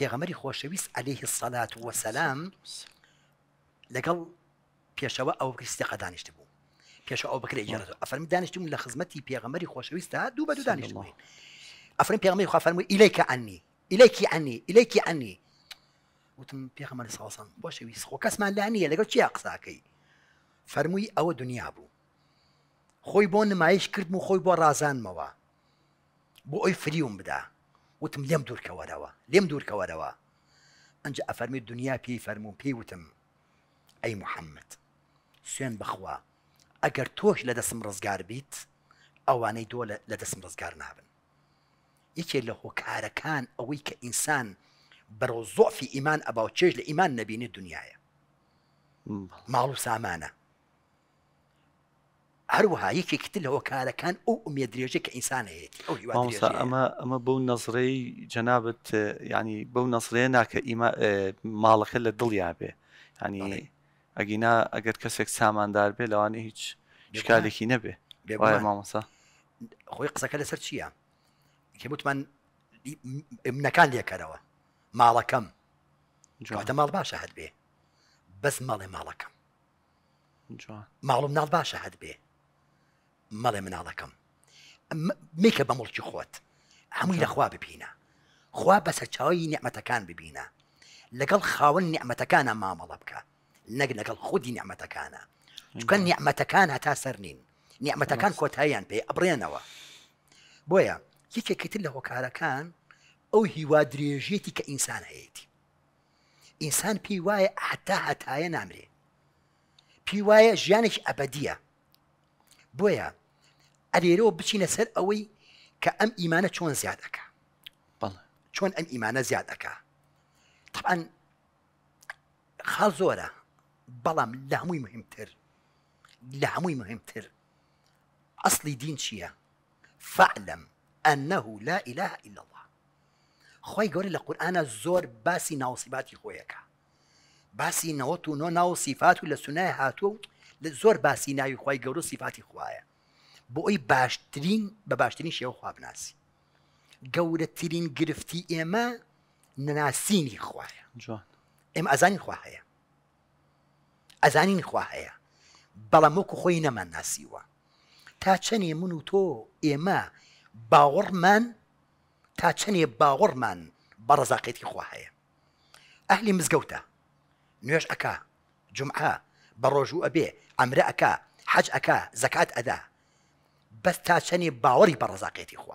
پێغەمەری خۆشەویست ئەلەیه سەلات وەسەسلام لەگەڵ پێشەوە ئەو کریستی قەدانیشت بوو پێش ئەو بکرێت جارەوە ئەفرم دانیشتم لە خزمەتی پێغەمەری خۆشەویستە دوو بە دوو دانیشتین ئەفرم پێغمەی خوافەرمووی ئیلیکە ئەنی ئیلیکی ئەنی ئیلیکی ئەنی وتم پێغەمەری ساڵسان بۆشەویست خۆ کەسمان لا نیە لەگەڵ چیا قساکەی فەرمووی ئەوە دنیا بوو خۆی بۆ نمایش کردم و خۆی بۆ ڕزانمەوە بۆ ئەوی فریوم بدە وتم لم دور كوادوا لم دور كوادوا انجا افرمي الدنيا بي فرمون بي وتم اي محمد سين بخوا اگر توش لدى سمرز بيت اواني دول لدى سمرز نابن يكي لهو كاركان اوي كإنسان برو في ايمان اباو تشيج لإيمان نبيني الدنيا مالو سامانه هەروەها یەکێکتر لەوە کارەکان ئەو ئومێ درێژێک کە ئینسانەیەتی ئەمە ئەمە بەو نەزرەی جەنابەت ینی بەو نەسرەیە ناکە ماڵەکە لە دڵیا بێ ینی ئەگینا ئەگەر کەسێک ساماندار بێ لەوانە هیچ شکالێکی نەبێ مامەسا خۆی قسەکە لەسەر چییە؟ کەوتمان منەکان لێکەرەوە ماڵەکەم جواتە ماڵ باشە هەت بێ بەس ماڵێ ماڵەکەم ماڵم ناڵ باشە هەت بێ مەڵێ مناڵەکەم میکە بە مڵکی خۆت هەمووی لەخوا ببینە خوا بەسەر چاوی نعمەتەکان ببینە لەگەڵ خاون نعمەتەکانە مامەڵە بکە نەک لەگەڵ خودی نعمەتەکانە چکە نعمەتەکان هەتا سەر نین نعمەتەکان کۆتاییان پێی ئەبرێنەوە بۆیە یەکێکتر لە هۆکارەکان ئەو هیوا درێژێتی کە ئینسان هەیەی ئینسان پێی وایە حتا هەتایە نامرێ پی وایە ژیانێکی ئەبەدیە بۆیە اليرو بشي سەر اوي كام ايمانه شون زيادك زیاد شون چۆن ئەم ئیمانە طبعاً خازورا زۆرە بەڵام لە مهمتر لا هەمووی مهمتر أصلي دين شيا فاعلم أنه لا إله إلا الله خوي گەورە لە قورآە زۆر باسي ناو صفاتي خويك باسي و نۆ ناوسیفات صفات ولا سونای هاتو زۆر باسي ناي خوي گەورە صفاتي خوایە بۆ ئەوی باشترین بە باشترین شێوە خوابناسی گەورەترین گرفتی ئێمە نەناسینی خوایە ئێمە ئەزانی خوا هەیە ئەزانین خوا هەیە بەڵام وەکو خۆی نەمان ناسیوە تا چەنێ من و تۆ ئێمە باوەڕمان تا چەنێ باوەڕمان بە ڕزاقێتی خوا هەیە ئەهلی مزگەوتە نوێش ئەکا جمعە بە ڕۆژ و ئەبێ ئەمرە ئەکا حەج ئەکا زەکات ئەدا بس تا باوري برزاقيتي بە